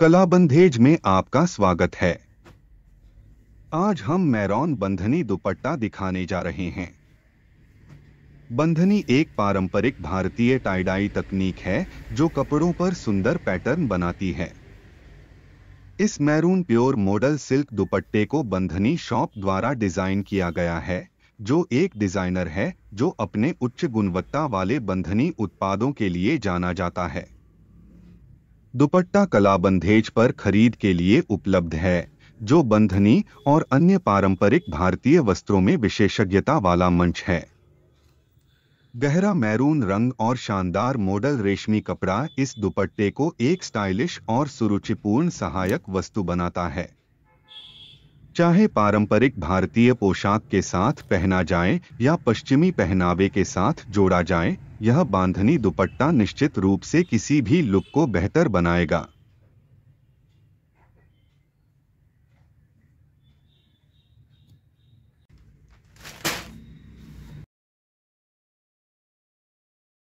कला बंधेज में आपका स्वागत है आज हम मैरॉन बंधनी दुपट्टा दिखाने जा रहे हैं बंधनी एक पारंपरिक भारतीय टाइडाई तकनीक है जो कपड़ों पर सुंदर पैटर्न बनाती है इस मैरून प्योर मॉडल सिल्क दुपट्टे को बंधनी शॉप द्वारा डिजाइन किया गया है जो एक डिजाइनर है जो अपने उच्च गुणवत्ता वाले बंधनी उत्पादों के लिए जाना जाता है दुपट्टा कला बंधेज पर खरीद के लिए उपलब्ध है जो बंधनी और अन्य पारंपरिक भारतीय वस्त्रों में विशेषज्ञता वाला मंच है गहरा मैरून रंग और शानदार मॉडल रेशमी कपड़ा इस दुपट्टे को एक स्टाइलिश और सुरुचिपूर्ण सहायक वस्तु बनाता है चाहे पारंपरिक भारतीय पोशाक के साथ पहना जाए या पश्चिमी पहनावे के साथ जोड़ा जाए यह बांधनी दुपट्टा निश्चित रूप से किसी भी लुक को बेहतर बनाएगा